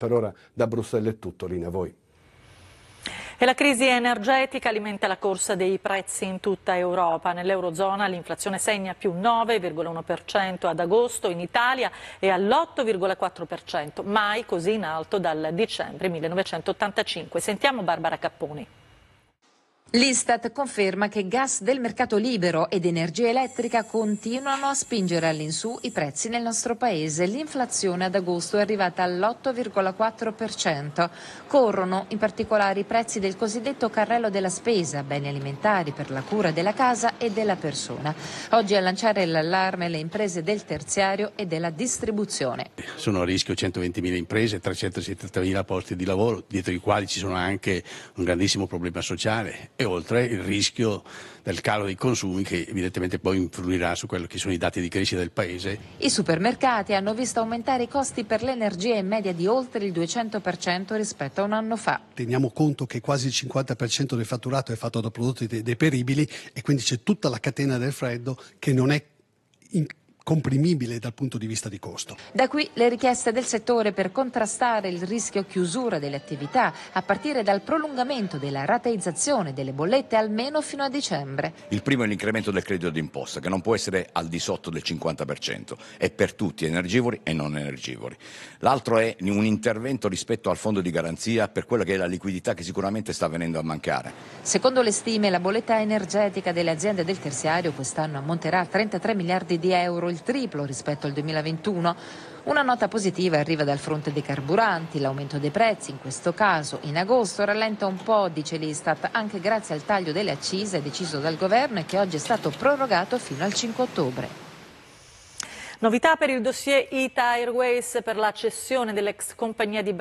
Per ora da Bruxelles è tutto, Lina, voi. E la crisi energetica alimenta la corsa dei prezzi in tutta Europa. Nell'Eurozona l'inflazione segna più 9,1% ad agosto in Italia è all'8,4%, mai così in alto dal dicembre 1985. Sentiamo Barbara Capponi. L'Istat conferma che gas del mercato libero ed energia elettrica continuano a spingere all'insù i prezzi nel nostro paese. L'inflazione ad agosto è arrivata all'8,4%. Corrono in particolare i prezzi del cosiddetto carrello della spesa, beni alimentari per la cura della casa e della persona. Oggi a lanciare l'allarme le imprese del terziario e della distribuzione. Sono a rischio 120.000 imprese, 370.000 posti di lavoro, dietro i quali ci sono anche un grandissimo problema sociale e oltre il rischio del calo dei consumi che evidentemente poi influirà su quelli che sono i dati di crescita del Paese. I supermercati hanno visto aumentare i costi per l'energia in media di oltre il 200% rispetto a un anno fa. Teniamo conto che quasi il 50% del fatturato è fatto da prodotti deperibili e quindi c'è tutta la catena del freddo che non è in comprimibile dal punto di vista di costo. Da qui le richieste del settore per contrastare il rischio chiusura delle attività a partire dal prolungamento della rateizzazione delle bollette almeno fino a dicembre. Il primo è l'incremento del credito d'imposta che non può essere al di sotto del 50%, è per tutti energivori e non energivori. L'altro è un intervento rispetto al fondo di garanzia per quella che è la liquidità che sicuramente sta venendo a mancare. Secondo le stime la bolletta energetica delle aziende del terziario quest'anno ammonterà a 33 miliardi di euro, il il triplo rispetto al 2021. Una nota positiva arriva dal fronte dei carburanti, l'aumento dei prezzi in questo caso in agosto rallenta un po', dice l'Istat, anche grazie al taglio delle accise deciso dal governo e che oggi è stato prorogato fino al 5 ottobre. Novità per il dossier Ita Airways per la cessione dell'ex compagnia di